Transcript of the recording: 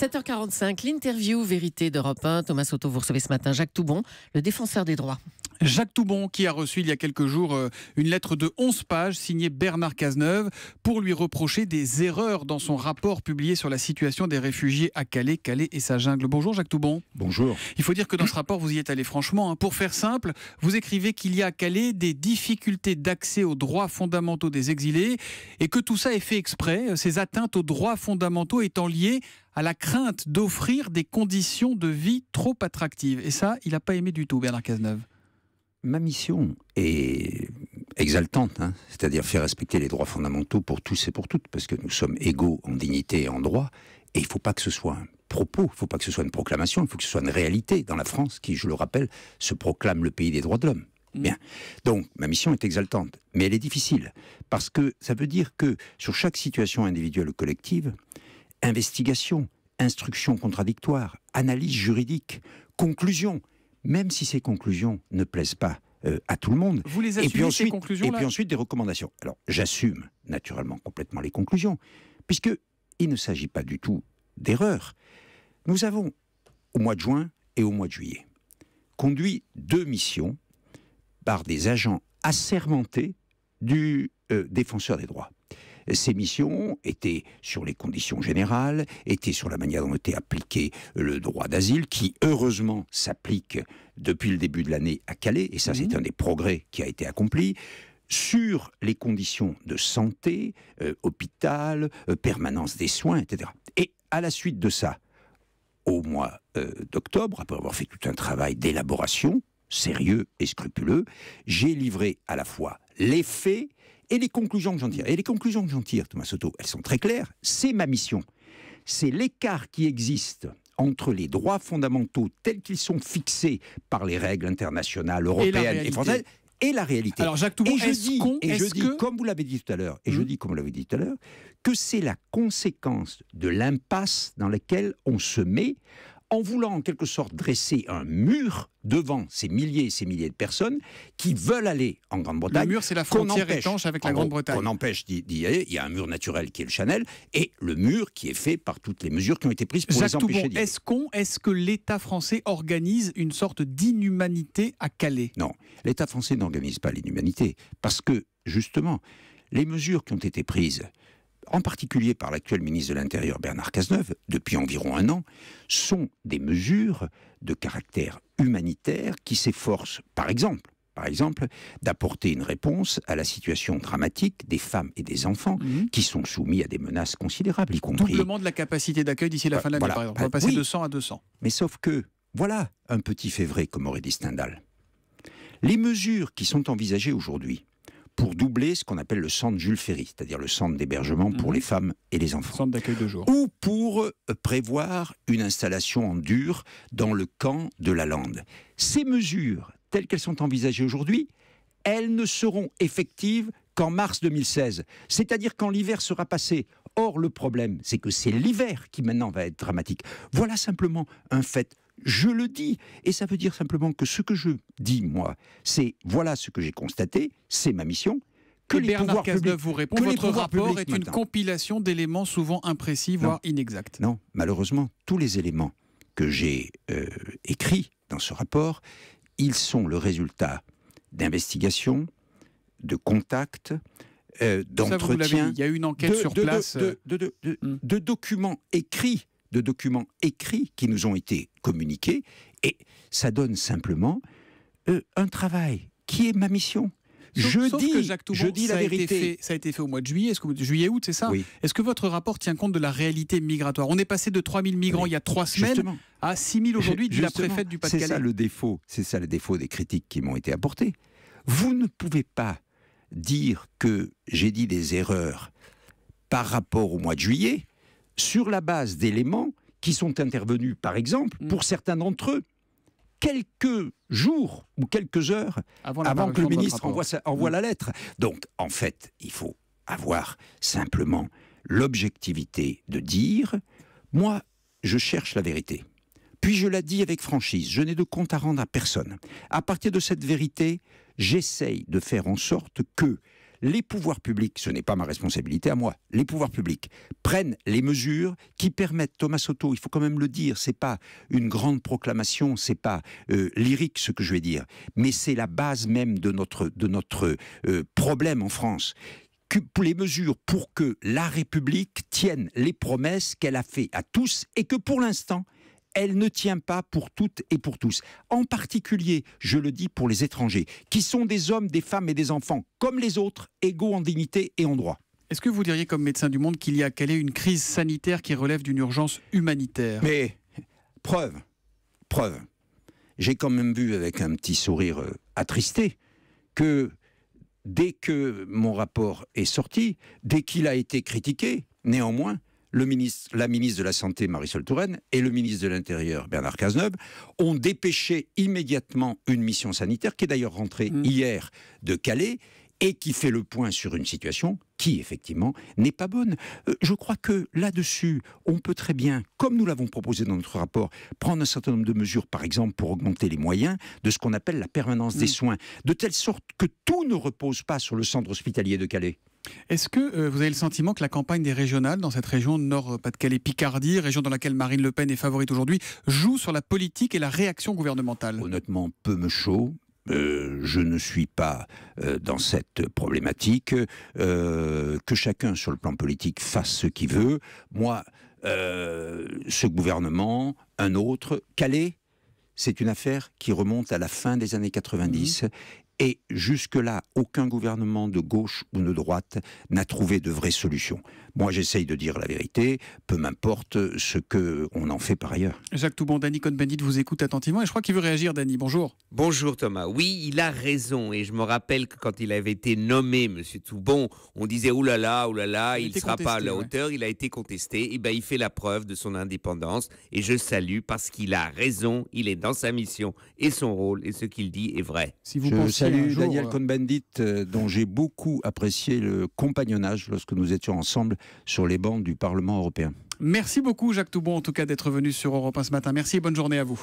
7h45, l'interview Vérité d'Europe 1. Thomas Soto, vous recevez ce matin Jacques Toubon, le défenseur des droits. Jacques Toubon qui a reçu il y a quelques jours euh, une lettre de 11 pages signée Bernard Cazeneuve pour lui reprocher des erreurs dans son rapport publié sur la situation des réfugiés à Calais, Calais et sa jungle. Bonjour Jacques Toubon. Bonjour. Il faut dire que dans ce rapport, vous y êtes allé franchement. Hein. Pour faire simple, vous écrivez qu'il y a à Calais des difficultés d'accès aux droits fondamentaux des exilés et que tout ça est fait exprès, euh, ces atteintes aux droits fondamentaux étant liées à la crainte d'offrir des conditions de vie trop attractives. Et ça, il n'a pas aimé du tout, Bernard Cazeneuve. Ma mission est exaltante, hein, c'est-à-dire faire respecter les droits fondamentaux pour tous et pour toutes, parce que nous sommes égaux en dignité et en droit, et il ne faut pas que ce soit un propos, il ne faut pas que ce soit une proclamation, il faut que ce soit une réalité dans la France qui, je le rappelle, se proclame le pays des droits de l'homme. Mm. Bien. Donc, ma mission est exaltante, mais elle est difficile, parce que ça veut dire que sur chaque situation individuelle ou collective, investigation, instruction contradictoire, analyse juridique, conclusion, même si ces conclusions ne plaisent pas euh, à tout le monde. Vous les et puis ensuite, Et puis ensuite, des recommandations. Alors, j'assume naturellement complètement les conclusions, puisque il ne s'agit pas du tout d'erreurs. Nous avons, au mois de juin et au mois de juillet, conduit deux missions par des agents assermentés du euh, défenseur des droits. Ces missions étaient sur les conditions générales, étaient sur la manière dont était appliqué le droit d'asile, qui heureusement s'applique depuis le début de l'année à Calais, et ça c'est mhm. un des progrès qui a été accompli sur les conditions de santé, euh, hôpital, euh, permanence des soins, etc. Et à la suite de ça, au mois euh, d'octobre, après avoir fait tout un travail d'élaboration, sérieux et scrupuleux, j'ai livré à la fois les faits et les conclusions que j'en tire, et les conclusions que j'en tire, Thomas Soto, elles sont très claires. C'est ma mission. C'est l'écart qui existe entre les droits fondamentaux tels qu'ils sont fixés par les règles internationales, européennes et, françaises et la réalité. Alors Jacques Toubon, et je dis, comme vous l'avez dit tout à l'heure, et je hmm. dis comme vous l'avez dit tout à l'heure, que c'est la conséquence de l'impasse dans laquelle on se met en voulant en quelque sorte dresser un mur devant ces milliers et ces milliers de personnes qui veulent aller en Grande-Bretagne. Le mur, c'est la frontière étanche avec la Grande-Bretagne. On empêche d'y aller. Il y a un mur naturel qui est le Chanel et le mur qui est fait par toutes les mesures qui ont été prises pour les empêcher d'y Est-ce qu'on, est-ce que l'État français organise une sorte d'inhumanité à Calais Non, l'État français n'organise pas l'inhumanité parce que justement, les mesures qui ont été prises en particulier par l'actuel ministre de l'Intérieur Bernard Cazeneuve, depuis environ un an, sont des mesures de caractère humanitaire qui s'efforcent, par exemple, par exemple, d'apporter une réponse à la situation dramatique des femmes et des enfants mhm. qui sont soumis à des menaces considérables, y compris... Doublement de la capacité d'accueil d'ici la bah, fin de l'année, par exemple. Bah, On va passer de 100 à 200. Mais sauf que, voilà un petit fait vrai, comme aurait dit Stendhal. Les mesures qui sont envisagées aujourd'hui, pour doubler ce qu'on appelle le centre Jules Ferry, c'est-à-dire le centre d'hébergement pour mhm. les femmes et les enfants. d'accueil de jour. Ou pour euh, prévoir une installation en dur dans le camp de la Lande. Ces mesures, telles qu'elles sont envisagées aujourd'hui, elles ne seront effectives qu'en mars 2016, c'est-à-dire quand l'hiver sera passé. Or, le problème, c'est que c'est l'hiver qui maintenant va être dramatique. Voilà simplement un fait je le dis. Et ça veut dire simplement que ce que je dis, moi, c'est voilà ce que j'ai constaté, c'est ma mission, que les Bernard Cazeneuve vous répond, votre rapport est une compilation d'éléments souvent imprécis, voire inexacts. Non, malheureusement, tous les éléments que j'ai euh, écrits dans ce rapport, ils sont le résultat d'investigations, de contacts, euh, d'entretiens. Il y a une enquête sur de, de, euh. hmm. documents écrits de documents écrits qui nous ont été communiqués, et ça donne simplement euh, un travail qui est ma mission. je, dis, que je dis la vérité. ça a été fait au mois de juillet, est-ce que juillet-août, c'est ça Est-ce que votre rapport tient compte de la réalité migratoire On est passé de 3 000 migrants il y a trois semaines à 6 000 aujourd'hui, de la préfète du Pas-de-Calais. C'est ça le défaut des critiques qui m'ont été apportées. Vous ne pouvez pas dire que j'ai dit des erreurs par rapport au mois de juillet sur la base d'éléments qui sont intervenus, par exemple, mm. pour certains d'entre eux, quelques jours ou quelques heures avant, que le ministre envoie, mm. la lettre. Donc, en fait, il faut avoir simplement l'objectivité de dire, moi, je cherche la vérité. Puis je la dis avec franchise, je n'ai de compte à rendre à personne. À partir de cette vérité, j'essaye de faire en sorte que les pouvoirs publics, ce n'est pas ma responsabilité à moi, les pouvoirs publics prennent les mesures qui permettent, Thomas Soto, il faut quand même le dire, c'est pas une grande proclamation, c'est pas euh, lyrique ce que je vais dire, mais c'est la base même de notre, de notre euh, problème en France les mesures pour que la République tienne les promesses qu'elle a faites à tous et que pour l'instant, elle ne tient pas pour toutes et pour tous. En particulier, je le dis pour les étrangers, qui sont des hommes, des femmes et des enfants, comme les autres, égaux en dignité et en droit. Est-ce que vous diriez, comme médecin du monde, qu'il y a qu'elle est une crise sanitaire qui relève d'une urgence humanitaire Mais, preuve, preuve. J'ai quand même vu, avec un petit sourire euh, attristé, que dès que mon rapport est sorti, dès qu'il a été critiqué, néanmoins, la ministre de la Santé, Marisol Touraine, et le ministre de l'Intérieur, Bernard Cazeneuve, ont dépêché immédiatement une mission sanitaire, qui est d'ailleurs rentrée mm. hier de Calais, et qui fait le point sur une situation qui, effectivement, n'est pas bonne. Euh, je crois que là-dessus, on peut très bien, comme nous l'avons proposé dans notre rapport, prendre un certain nombre de mesures, par exemple, pour augmenter les moyens de ce qu'on appelle la permanence des mm. soins, de telle sorte que tout ne repose pas sur le centre hospitalier de Calais. Est-ce que euh, vous avez le sentiment que la campagne des régionales dans cette région Nord-Pas-de-Calais-Picardie, euh, région dans laquelle Marine Le Pen est favorite aujourd'hui, joue sur la politique et la réaction gouvernementale Honnêtement, peu me chaud. Euh, je ne suis pas dans cette problématique. que chacun, sur le plan politique, fasse ce qu'il veut. Moi, ce gouvernement, un autre, Calais, c'est une affaire qui remonte à la fin des années 90 et jusque-là, aucun gouvernement de gauche ou de droite n'a trouvé de vraie solution. Moi, j'essaye de dire la vérité, peu m'importe ce qu'on en fait par ailleurs. Jacques Toubon, Danny Cohn-Bendit vous écoute attentivement et je crois qu'il veut réagir, Danny. Bonjour. Bonjour Thomas. Oui, il a raison et je me rappelle que quand il avait été nommé, Monsieur Toubon, on disait oulala, là là, là là, il ne sera pas à la hauteur. Il a été contesté. Et bien, il fait la preuve de son indépendance et je salue parce qu'il a raison. Il est dans sa mission et son rôle et ce qu'il dit est vrai. Si vous pensez Daniel euh, Cohn-Bendit, euh, dont j'ai beaucoup apprécié le compagnonnage lorsque nous étions ensemble sur les bancs du Parlement européen. Merci beaucoup, Jacques Toubon, en tout cas, d'être venu sur Europe 1 ce matin. Merci et bonne journée à vous.